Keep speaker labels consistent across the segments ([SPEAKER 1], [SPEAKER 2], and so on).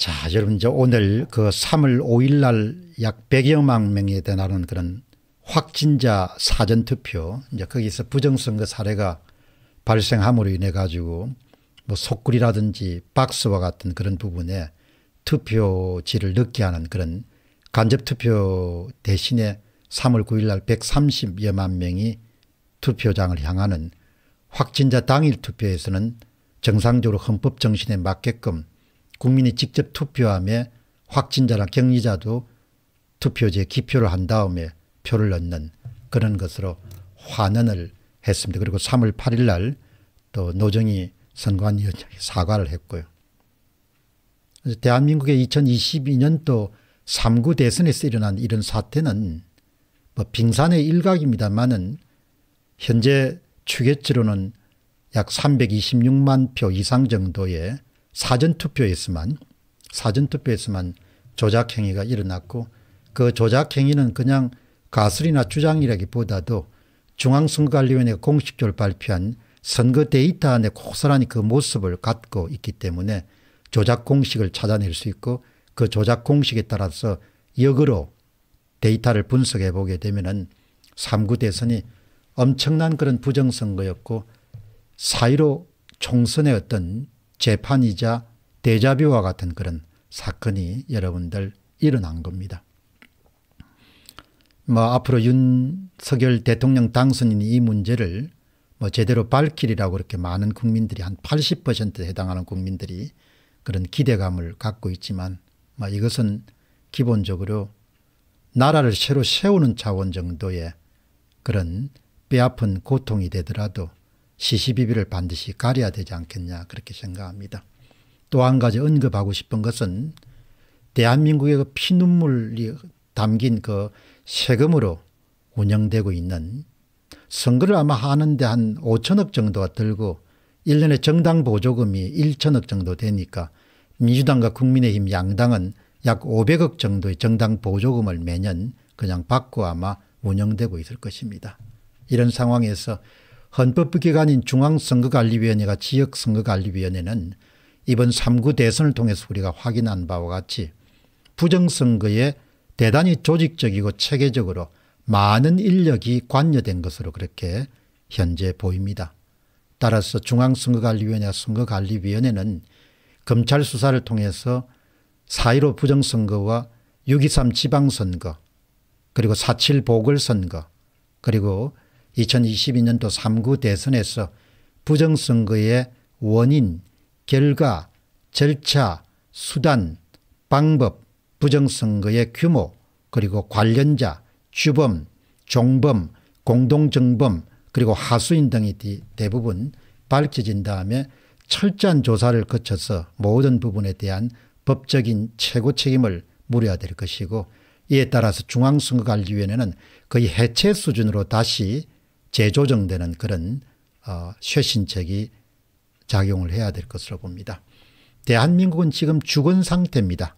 [SPEAKER 1] 자, 여러분 이제 오늘 그 3월 5일 날 약 100여만 명에 대하는 그런 확진자 사전 투표 이제 거기서 부정선거 사례가 발생함으로 인해 가지고 뭐 속굴이라든지 박스와 같은 그런 부분에 투표지를 넣게 하는 그런 간접 투표 대신에 3월 9일 날 130여만 명이 투표장을 향하는 확진자 당일 투표에서는 정상적으로 헌법 정신에 맞게끔 국민이 직접 투표함에 확진자나 격리자도 투표지에 기표를 한 다음에 표를 넣는 그런 것으로 환원을 했습니다. 그리고 3월 8일 날 또 노정희 선관위원장이 사과를 했고요. 대한민국의 2022년도 3구 대선에서 일어난 이런 사태는 뭐 빙산의 일각입니다만은 현재 추계치로는 약 326만 표 이상 정도의 사전투표에서만 사전투표에서만 조작행위가 일어났고 그 조작행위는 그냥 가설이나 주장이라기보다도 중앙선거관리위원회가 공식적으로 발표한 선거 데이터 안에 고스란히 그 모습을 갖고 있기 때문에 조작 공식을 찾아낼 수 있고 그 조작 공식에 따라서 역으로 데이터를 분석해 보게 되면은 3구 대선이 엄청난 그런 부정선거였고 사이로 총선의 어떤 재판이자 대자비와 같은 그런 사건이 여러분들 일어난 겁니다. 뭐 앞으로 윤석열 대통령 당선인이 이 문제를 뭐 제대로 밝히리라고 이렇게 많은 국민들이 한 80%에 해당하는 국민들이 그런 기대감을 갖고 있지만 뭐 이것은 기본적으로 나라를 새로 세우는 차원 정도의 그런 뼈아픈 고통이 되더라도 시시비비를 반드시 가려야 되지 않겠냐 그렇게 생각합니다. 또 한 가지 언급하고 싶은 것은 대한민국의 그 피눈물이 담긴 그 세금으로 운영되고 있는 선거를 아마 하는데 한 5천억 정도가 들고 1년에 정당 보조금이 1천억 정도 되니까 민주당과 국민의힘 양당은 약 500억 정도의 정당 보조금을 매년 그냥 받고 아마 운영되고 있을 것입니다. 이런 상황에서 헌법기관인 중앙선거관리위원회가 지역선거관리위원회는 이번 3구 대선을 통해서 우리가 확인한 바와 같이 부정선거에 대단히 조직적이고 체계적으로 많은 인력이 관여된 것으로 그렇게 현재 보입니다. 따라서 중앙선거관리위원회와 선거관리위원회는 검찰 수사를 통해서 4.15 부정선거와 6.23 지방선거 그리고 4.7 보궐선거 그리고 2022년도 3구 대선에서 부정선거의 원인, 결과, 절차, 수단, 방법, 부정선거의 규모, 그리고 관련자, 주범, 종범, 공동정범, 그리고 하수인 등이 대부분 밝혀진 다음에 철저한 조사를 거쳐서 모든 부분에 대한 법적인 최고 책임을 물어야 될 것이고 이에 따라서 중앙선거관리위원회는 거의 해체 수준으로 다시 재조정되는 그런 어, 쇄신책이 작용을 해야 될 것으로 봅니다. 대한민국은 지금 죽은 상태입니다.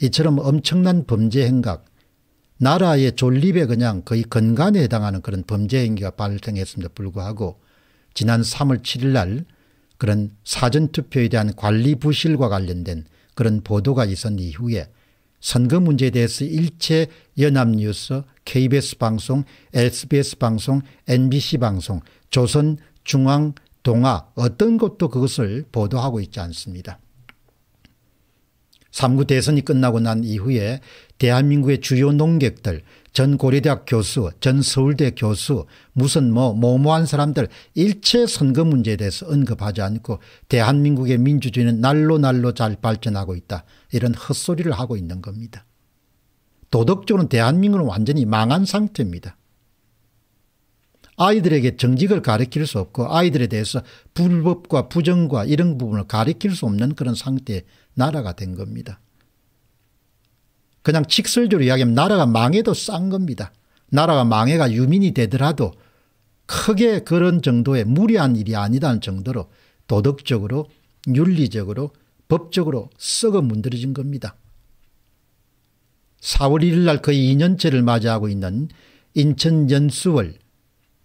[SPEAKER 1] 이처럼 엄청난 범죄 행각, 나라의 존립에 그냥 거의 건간에 해당하는 그런 범죄 행위가 발생했음에도 불구하고 지난 3월 7일 날 그런 사전투표에 대한 관리 부실과 관련된 그런 보도가 있었 이후에 선거 문제에 대해서 일체 연합뉴스, KBS 방송, SBS 방송, MBC 방송, 조선, 중앙, 동아 어떤 것도 그것을 보도하고 있지 않습니다. 3구 대선이 끝나고 난 이후에 대한민국의 주요 농객들 전 고려대학 교수 전 서울대 교수 무슨 뭐 모모한 사람들 일체 선거 문제에 대해서 언급하지 않고 대한민국의 민주주의는 날로 날로 잘 발전하고 있다 이런 헛소리를 하고 있는 겁니다. 도덕적으로는 대한민국은 완전히 망한 상태입니다. 아이들에게 정직을 가르칠 수 없고 아이들에 대해서 불법과 부정과 이런 부분을 가르칠 수 없는 그런 상태에 나라가 된 겁니다. 그냥 직설적으로 이야기하면 나라가 망해도 싼 겁니다. 나라가 망해가 유민이 되더라도 크게 그런 정도의 무리한 일이 아니다는 정도로 도덕적으로 윤리적으로 법적으로 썩어 문드러진 겁니다. 4월 1일 날 거의 2년째를 맞이하고 있는 인천 연수월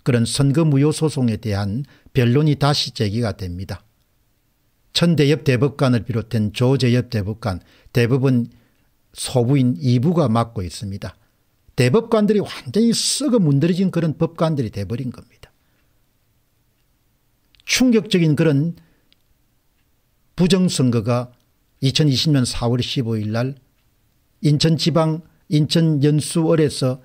[SPEAKER 1] 그런 선거 무효 소송에 대한 변론이 다시 제기가 됩니다. 천대엽 대법관을 비롯한 조재엽 대법관, 대법원 소부인 2부가 맡고 있습니다. 대법관들이 완전히 썩어 문드러진 그런 법관들이 돼버린 겁니다. 충격적인 그런 부정선거가 2020년 4월 15일 날 인천지방 인천연수월에서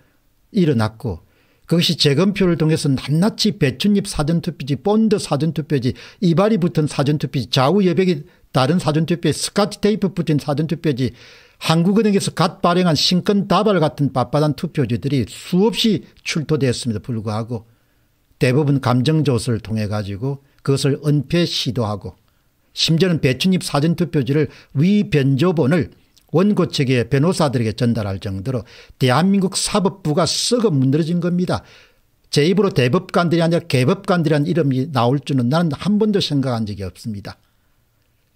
[SPEAKER 1] 일어났고 그것이 재검표를 통해서 낱낱이 배춧잎 사전투표지 본드 사전투표지 이발이 붙은 사전투표지 좌우여백이 다른 사전투표지 스카치 테이프 붙인 사전투표지 한국은행에서 갓 발행한 신권 다발 같은 빳빳한 투표지들이 수없이 출토되었습니다. 불구하고 대부분 감정조사를 통해 가지고 그것을 은폐 시도하고 심지어는 배춧잎 사전투표지를 위변조본을 원고 측의 변호사들에게 전달할 정도로 대한민국 사법부가 썩어 문드러진 겁니다. 제 입으로 대법관들이 아니라 개법관들이라는 이름이 나올 줄은 나는 한 번도 생각한 적이 없습니다.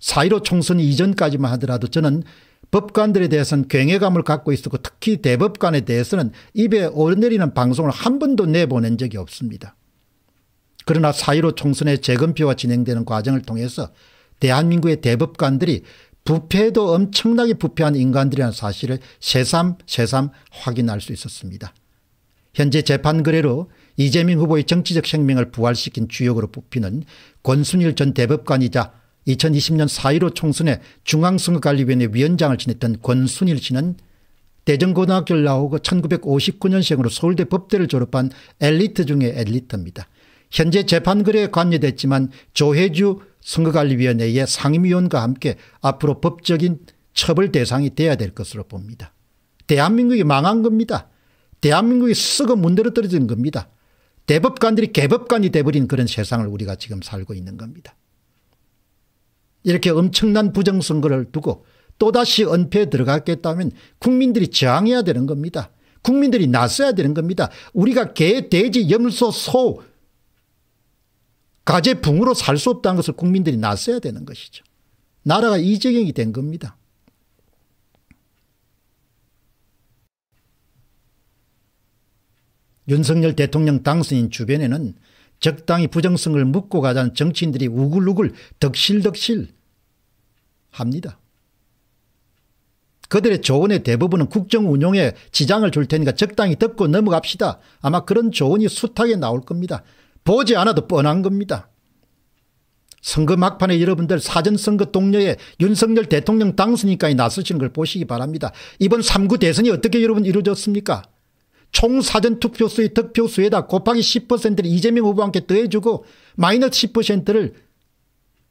[SPEAKER 1] 4.15 총선 이전까지만 하더라도 저는 법관들에 대해서는 경외감을 갖고 있었고 특히 대법관에 대해서는 입에 오르내리는 방송을 한 번도 내보낸 적이 없습니다. 그러나 4.15 총선의 재검표가 진행되는 과정을 통해서 대한민국의 대법관들이 부패도 엄청나게 부패한 인간들이라는 사실을 새삼 새삼 확인할 수 있었습니다. 현재 재판 거래로 이재명 후보의 정치적 생명을 부활시킨 주역으로 뽑히는 권순일 전 대법관이자 2020년 4.15 총선에 중앙선거관리위원회 위원장을 지냈던 권순일 씨는 대전고등학교를 나오고 1959년생으로 서울대 법대를 졸업한 엘리트 중의 엘리트입니다. 현재 재판거래에 관여됐지만 조혜주 선거관리위원회의 상임위원과 함께 앞으로 법적인 처벌 대상이 돼야 될 것으로 봅니다. 대한민국이 망한 겁니다. 대한민국이 썩어 문드러뜨려진 겁니다. 대법관들이 개법관이 돼버린 그런 세상을 우리가 지금 살고 있는 겁니다. 이렇게 엄청난 부정선거를 두고 또다시 은폐에 들어갔겠다면 국민들이 저항해야 되는 겁니다. 국민들이 나서야 되는 겁니다. 우리가 개, 돼지, 염소, 소 가재풍으로살수 없다는 것을 국민들이 나서야 되는 것이죠. 나라가 이 지경이 된 겁니다. 윤석열 대통령 당선인 주변에는 적당히 부정성을 묻고 가자는 정치인들이 우글우글 덕실덕실 합니다. 그들의 조언의 대부분은 국정운용에 지장을 줄 테니까 적당히 듣고 넘어갑시다. 아마 그런 조언이 숱하게 나올 겁니다. 보지 않아도 뻔한 겁니다. 선거 막판에 여러분들 사전선거 동료에 윤석열 대통령 당선인까지 나서시는 걸 보시기 바랍니다. 이번 3구 대선이 어떻게 여러분 이루어졌습니까? 총 사전투표수의 득표수에다 곱하기 10%를 이재명 후보한테 더해주고 마이너스 10%를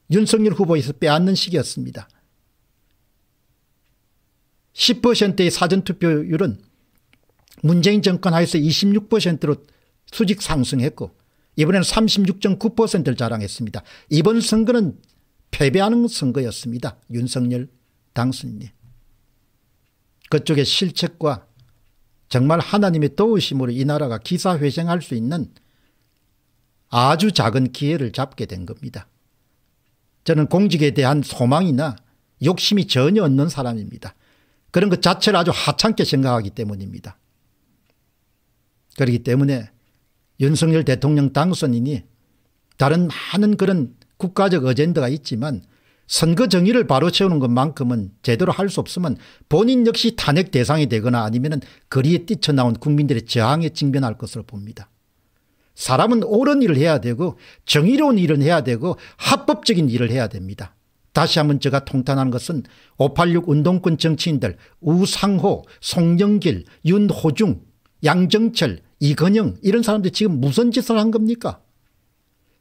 [SPEAKER 1] 윤석열 후보에서 빼앗는 시기였습니다. 10%의 사전투표율은 문재인 정권 하에서 26%로 수직 상승했고 이번에는 36.9%를 자랑했습니다. 이번 선거는 패배하는 선거였습니다. 윤석열 당선인. 그쪽의 실책과 정말 하나님의 도우심으로 이 나라가 기사회생할 수 있는 아주 작은 기회를 잡게 된 겁니다. 저는 공직에 대한 소망이나 욕심이 전혀 없는 사람입니다. 그런 것 자체를 아주 하찮게 생각하기 때문입니다. 그렇기 때문에 윤석열 대통령 당선인이 다른 많은 그런 국가적 어젠더가 있지만 선거 정의를 바로 채우는 것만큼은 제대로 할 수 없으면 본인 역시 탄핵 대상이 되거나 아니면 거리에 뛰쳐나온 국민들의 저항에 직면할 것으로 봅니다. 사람은 옳은 일을 해야 되고 정의로운 일을 해야 되고 합법적인 일을 해야 됩니다. 다시 한번 제가 통탄한 것은 586 운동권 정치인들 우상호, 송영길, 윤호중, 양정철, 이건영 이런 사람들이 지금 무슨 짓을 한 겁니까?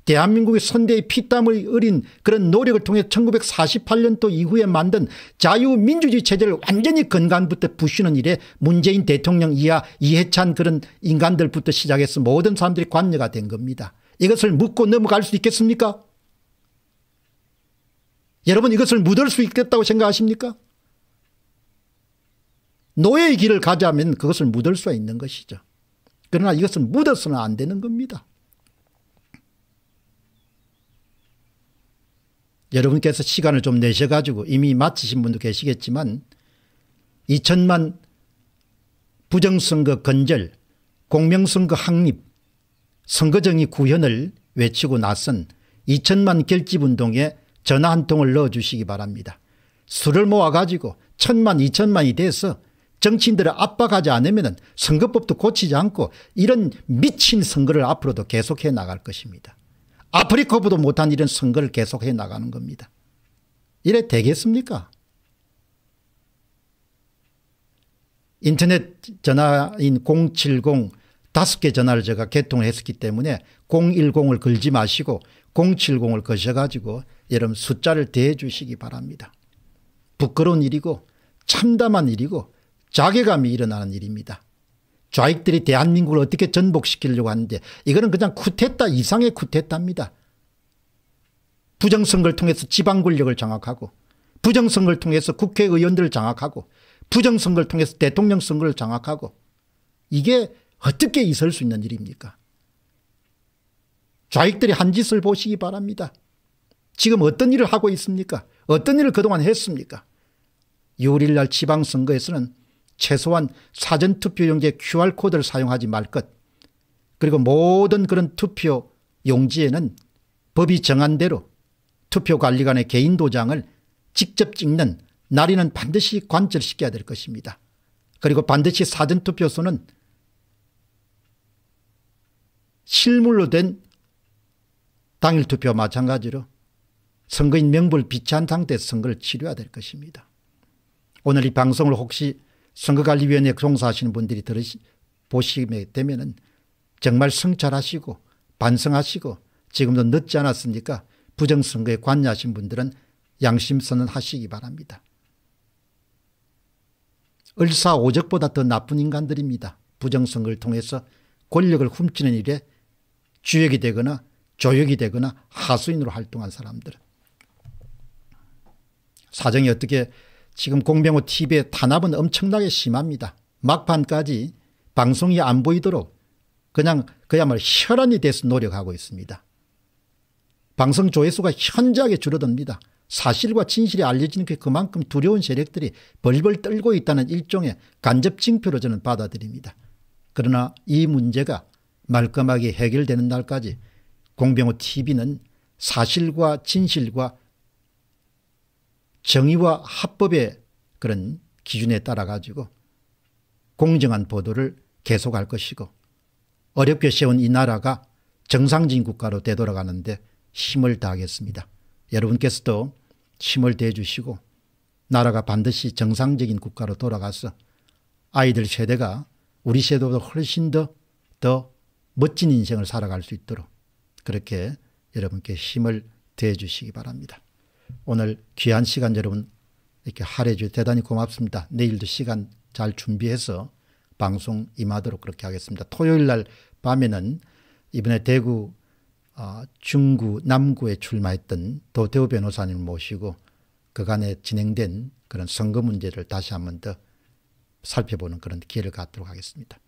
[SPEAKER 1] 대한민국의 선대의 피땀을 어린 그런 노력을 통해 1948년도 이후에 만든 자유민주주의 체제를 완전히 근간부터 부수는 일에 문재인 대통령 이하 이해찬 그런 인간들부터 시작해서 모든 사람들이 관여가 된 겁니다. 이것을 묻고 넘어갈 수 있겠습니까? 여러분 이것을 묻을 수 있겠다고 생각하십니까? 노예의 길을 가자면 그것을 묻을 수 있는 것이죠. 그러나 이것은 묻어서는 안 되는 겁니다. 여러분께서 시간을 좀 내셔가지고 이미 마치신 분도 계시겠지만 2천만 부정선거 건절, 공명선거 확립, 선거정의 구현을 외치고 나선 2천만 결집운동에 전화 한 통을 넣어주시기 바랍니다. 수를 모아가지고 천만, 이천만이 돼서 정치인들을 압박하지 않으면 선거법도 고치지 않고 이런 미친 선거를 앞으로도 계속해 나갈 것입니다. 아프리카보다 못한 이런 선거를 계속해 나가는 겁니다. 이래 되겠습니까? 인터넷 전화인 070 다섯 개 전화를 제가 개통을 했었기 때문에 010을 걸지 마시고 070을 거셔가지고 여러분 숫자를 대해 주시기 바랍니다. 부끄러운 일이고 참담한 일이고 자괴감이 일어나는 일입니다. 좌익들이 대한민국을 어떻게 전복시키려고 하는데 이거는 그냥 쿠테타 이상의 쿠테타입니다 부정선거를 통해서 지방권력을 장악하고 부정선거를 통해서 국회의원들을 장악하고 부정선거를 통해서 대통령 선거를 장악하고 이게 어떻게 있을 수 있는 일입니까? 좌익들이 한 짓을 보시기 바랍니다. 지금 어떤 일을 하고 있습니까? 어떤 일을 그동안 했습니까? 6월 1날 지방선거에서는 최소한 사전투표용지에 QR코드를 사용하지 말 것. 그리고 모든 그런 투표 용지에는 법이 정한 대로 투표관리관의 개인 도장을 직접 찍는 날인은 반드시 관철시켜야 될 것입니다. 그리고 반드시 사전투표소는 실물로 된 당일투표 마찬가지로 선거인 명부를 비치한 상태에서 선거를 치료해야 될 것입니다. 오늘 이 방송을 혹시 선거관리위원회 종사하시는 분들이 들으시, 보시게 되면은 정말 성찰하시고 반성하시고 지금도 늦지 않았습니까? 부정선거에 관여하신 분들은 양심선언 하시기 바랍니다. 을사오적보다 더 나쁜 인간들입니다. 부정선거를 통해서 권력을 훔치는 일에 주역이 되거나 조역이 되거나 하수인으로 활동한 사람들. 사정이 어떻게 지금 공병호 TV의 탄압은 엄청나게 심합니다. 막판까지 방송이 안 보이도록 그냥 그야말로 혈안이 돼서 노력하고 있습니다. 방송 조회수가 현저하게 줄어듭니다. 사실과 진실이 알려지는 게 그만큼 두려운 세력들이 벌벌 떨고 있다는 일종의 간접 징표로 저는 받아들입니다. 그러나 이 문제가 말끔하게 해결되는 날까지 공병호 TV는 사실과 진실과 정의와 합법의 그런 기준에 따라 가지고 공정한 보도를 계속할 것이고 어렵게 세운 이 나라가 정상적인 국가로 되돌아가는데 힘을 다하겠습니다. 여러분께서도 힘을 대주시고 나라가 반드시 정상적인 국가로 돌아가서 아이들 세대가 우리 세대보다 훨씬 더, 더 멋진 인생을 살아갈 수 있도록 그렇게 여러분께 힘을 대주시기 바랍니다. 오늘 귀한 시간 여러분 이렇게 할애해 주셔서 대단히 고맙습니다. 내일도 시간 잘 준비해서 방송 임하도록 그렇게 하겠습니다. 토요일 날 밤에는 이번에 대구 어, 중구 남구에 출마했던 도태호 변호사님 모시고 그간에 진행된 그런 선거 문제를 다시 한번 더 살펴보는 그런 기회를 갖도록 하겠습니다.